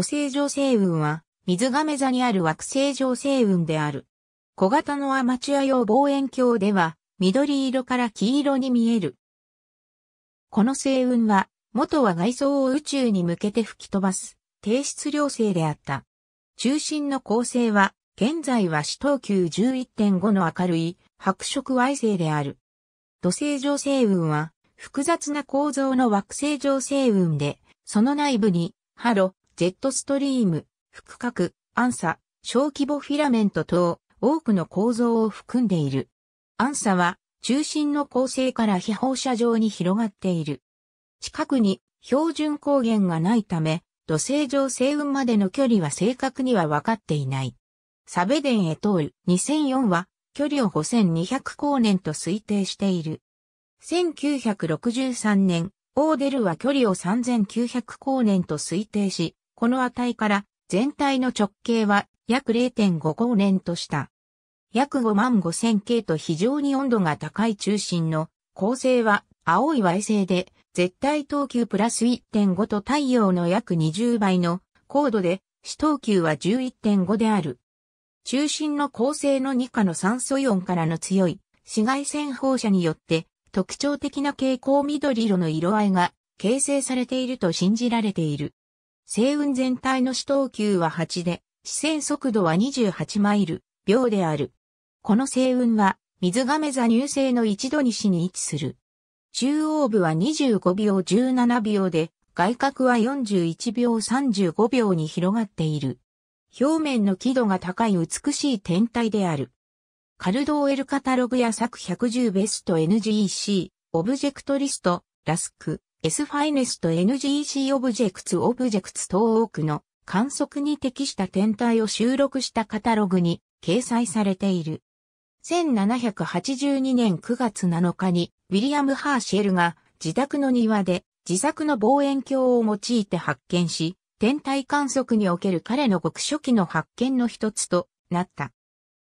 土星上星雲は、水亀座にある惑星上星雲である。小型のアマチュア用望遠鏡では、緑色から黄色に見える。この星雲は、元は外装を宇宙に向けて吹き飛ばす、低質量星であった。中心の構成は、現在は四等級11.5の明るい、白色矮星である。土星上星雲は、複雑な構造の惑星上星雲で、その内部に、ハロ、ジェットストリーム、複角、暗サ、小規模フィラメント等、多くの構造を含んでいる。暗サは、中心の構成から非放射状に広がっている。近くに標準光源がないため、土星上星雲までの距離は正確には分かっていない。サベデンへ通る2004は距離を5200光年と推定している。1963年、オーデルは距離を3900光年と推定し、この値から全体の直径は約0.5光年とした。約5万5千 K と非常に温度が高い中心の構成は青い矮星で絶対等級プラス1.5と太陽の約20倍の高度で死等級は11.5である。中心の構成の2価の酸素イオンからの強い紫外線放射によって特徴的な蛍光緑色の色合いが形成されていると信じられている。星雲全体の死等級は8で、視線速度は28マイル、秒である。この星雲は、水亀座入星の一度に死に位置する。中央部は25秒17秒で、外角は41秒35秒に広がっている。表面の輝度が高い美しい天体である。カルドーエルカタログや作110ベスト NGC、オブジェクトリスト、ラスク、S ファイネスと NGC オブジェクツオブジェクツ等多くの観測に適した天体を収録したカタログに掲載されている。1782年9月7日にウィリアム・ハーシェルが自宅の庭で自作の望遠鏡を用いて発見し、天体観測における彼の極初期の発見の一つとなった。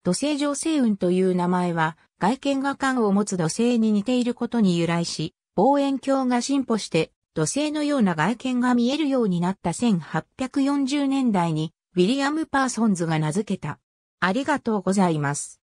土星上星雲という名前は外見が感を持つ土星に似ていることに由来し、望遠鏡が進歩して、土星のような外見が見えるようになった1840年代に、ウィリアム・パーソンズが名付けた。ありがとうございます。